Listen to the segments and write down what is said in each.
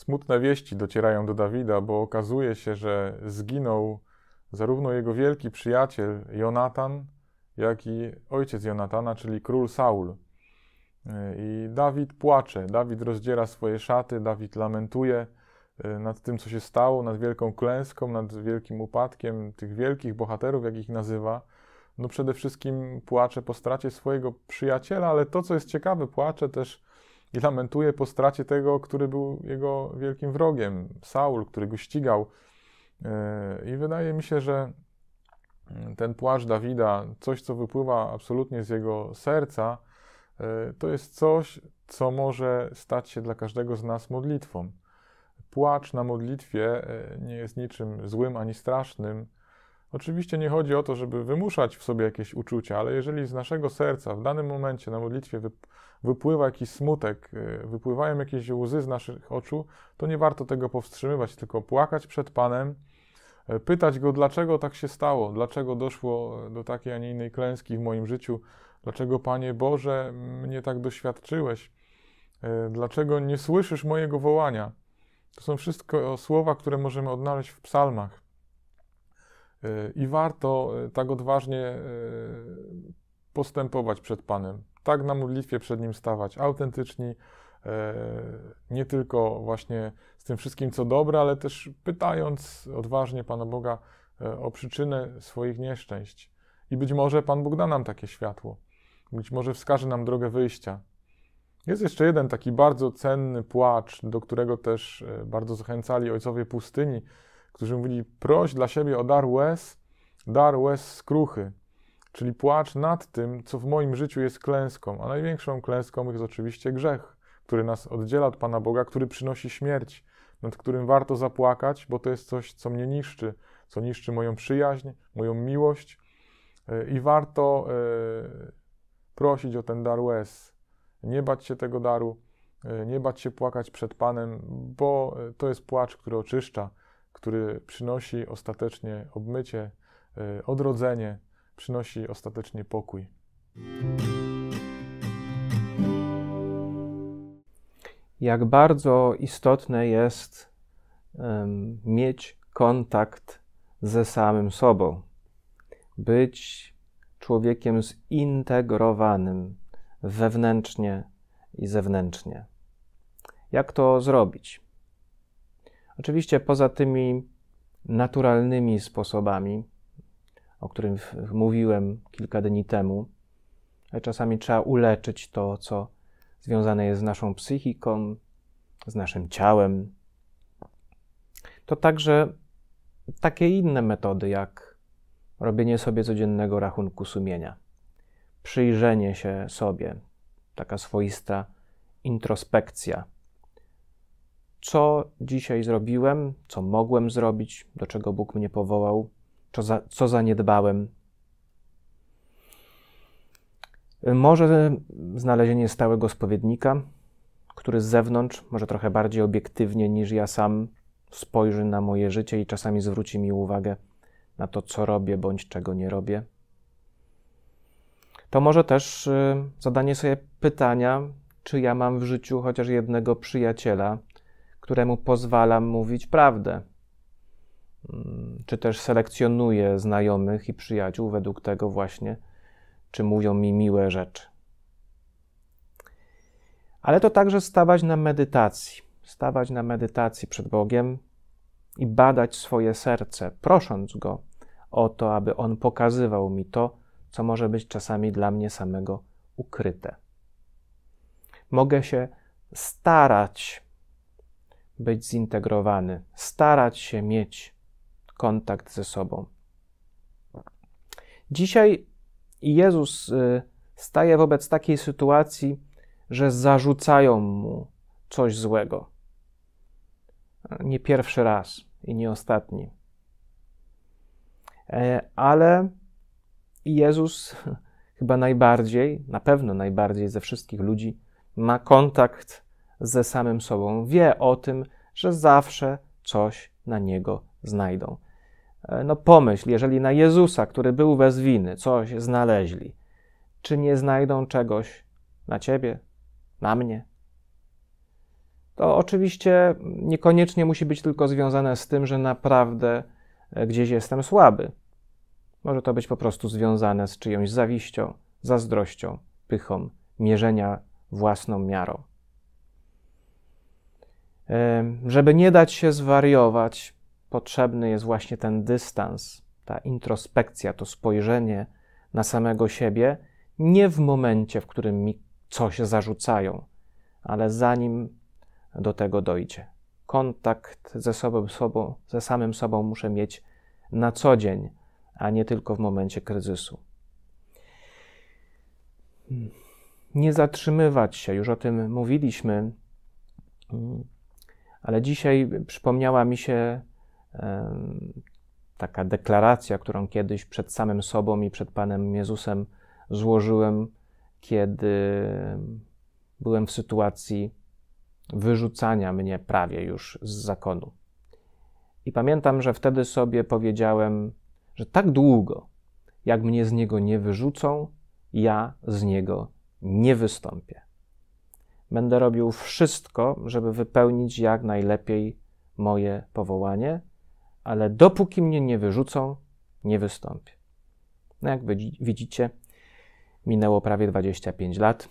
Smutne wieści docierają do Dawida, bo okazuje się, że zginął zarówno jego wielki przyjaciel Jonatan, jak i ojciec Jonatana, czyli król Saul. I Dawid płacze, Dawid rozdziera swoje szaty, Dawid lamentuje e, nad tym, co się stało, nad wielką klęską, nad wielkim upadkiem tych wielkich bohaterów, jak ich nazywa. No przede wszystkim płacze po stracie swojego przyjaciela, ale to, co jest ciekawe, płacze też i lamentuje po stracie tego, który był jego wielkim wrogiem, Saul, który go ścigał. E, I wydaje mi się, że ten płaszcz Dawida, coś co wypływa absolutnie z jego serca, e, to jest coś, co może stać się dla każdego z nas modlitwą. Płacz na modlitwie e, nie jest niczym złym ani strasznym Oczywiście nie chodzi o to, żeby wymuszać w sobie jakieś uczucia, ale jeżeli z naszego serca w danym momencie na modlitwie wypływa jakiś smutek, y, wypływają jakieś łzy z naszych oczu, to nie warto tego powstrzymywać, tylko płakać przed Panem, e, pytać Go, dlaczego tak się stało, dlaczego doszło e, do takiej, a nie innej klęski w moim życiu, dlaczego Panie Boże mnie tak doświadczyłeś, e, dlaczego nie słyszysz mojego wołania. To są wszystko słowa, które możemy odnaleźć w psalmach. E, I warto e, tak odważnie e, postępować przed Panem, tak na modlitwie przed Nim stawać, autentyczni, nie tylko właśnie z tym wszystkim, co dobre, ale też pytając odważnie Pana Boga o przyczynę swoich nieszczęść. I być może Pan Bóg da nam takie światło, być może wskaże nam drogę wyjścia. Jest jeszcze jeden taki bardzo cenny płacz, do którego też bardzo zachęcali ojcowie pustyni, którzy mówili: Proś dla siebie o dar łez, dar łez skruchy, czyli płacz nad tym, co w moim życiu jest klęską. A największą klęską jest oczywiście grzech, który nas oddziela od Pana Boga, który przynosi śmierć, nad którym warto zapłakać, bo to jest coś, co mnie niszczy, co niszczy moją przyjaźń, moją miłość. E, I warto e, prosić o ten dar łez, nie bać się tego daru, e, nie bać się płakać przed Panem, bo to jest płacz, który oczyszcza który przynosi ostatecznie obmycie, e, odrodzenie, przynosi ostatecznie pokój. Jak bardzo istotne jest um, mieć kontakt ze samym sobą, być człowiekiem zintegrowanym wewnętrznie i zewnętrznie. Jak to zrobić? Oczywiście poza tymi naturalnymi sposobami, o którym mówiłem kilka dni temu, czasami trzeba uleczyć to, co związane jest z naszą psychiką, z naszym ciałem. To także takie inne metody, jak robienie sobie codziennego rachunku sumienia, przyjrzenie się sobie, taka swoista introspekcja co dzisiaj zrobiłem, co mogłem zrobić, do czego Bóg mnie powołał, co, za, co zaniedbałem. Może znalezienie stałego spowiednika, który z zewnątrz, może trochę bardziej obiektywnie niż ja sam, spojrzy na moje życie i czasami zwróci mi uwagę na to, co robię bądź czego nie robię. To może też y, zadanie sobie pytania, czy ja mam w życiu chociaż jednego przyjaciela, któremu pozwalam mówić prawdę. Mm, czy też selekcjonuję znajomych i przyjaciół według tego właśnie, czy mówią mi miłe rzeczy. Ale to także stawać na medytacji, stawać na medytacji przed Bogiem i badać swoje serce, prosząc Go o to, aby On pokazywał mi to, co może być czasami dla mnie samego ukryte. Mogę się starać być zintegrowany, starać się mieć kontakt ze sobą. Dzisiaj Jezus y, staje wobec takiej sytuacji, że zarzucają mu coś złego. Nie pierwszy raz i nie ostatni. E, ale Jezus chyba najbardziej, na pewno najbardziej ze wszystkich ludzi, ma kontakt ze samym sobą, wie o tym, że zawsze coś na niego znajdą. E, no pomyśl, jeżeli na Jezusa, który był bez winy, coś znaleźli, czy nie znajdą czegoś na ciebie, na mnie? To oczywiście niekoniecznie musi być tylko związane z tym, że naprawdę e, gdzieś jestem słaby. Może to być po prostu związane z czyjąś zawiścią, zazdrością, pychą, mierzenia własną miarą. Żeby nie dać się zwariować, potrzebny jest właśnie ten dystans, ta introspekcja, to spojrzenie na samego siebie, nie w momencie, w którym mi coś zarzucają, ale zanim do tego dojdzie. Kontakt ze sobą, sobą, ze samym sobą muszę mieć na co dzień, a nie tylko w momencie kryzysu. Hmm. Nie zatrzymywać się, już o tym mówiliśmy hmm. Ale dzisiaj przypomniała mi się taka deklaracja, którą kiedyś przed samym sobą i przed Panem Jezusem złożyłem, kiedy byłem w sytuacji wyrzucania mnie prawie już z zakonu. I pamiętam, że wtedy sobie powiedziałem, że tak długo, jak mnie z niego nie wyrzucą, ja z niego nie wystąpię będę robił wszystko, żeby wypełnić jak najlepiej moje powołanie, ale dopóki mnie nie wyrzucą, nie wystąpię. No jak widzicie, minęło prawie 25 lat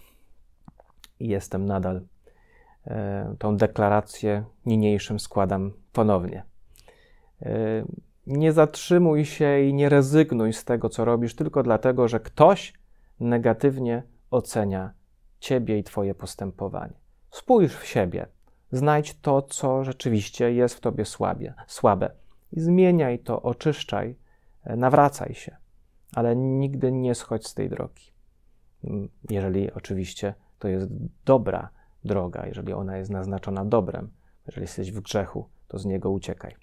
i jestem nadal e, tą deklarację niniejszym składam ponownie. E, nie zatrzymuj się i nie rezygnuj z tego, co robisz, tylko dlatego, że ktoś negatywnie ocenia Ciebie i Twoje postępowanie. Spójrz w siebie, znajdź to, co rzeczywiście jest w Tobie słabie, słabe i zmieniaj to, oczyszczaj, e, nawracaj się, ale nigdy nie schodź z tej drogi. Mm, jeżeli oczywiście to jest dobra droga, jeżeli ona jest naznaczona dobrem, jeżeli jesteś w grzechu, to z niego uciekaj.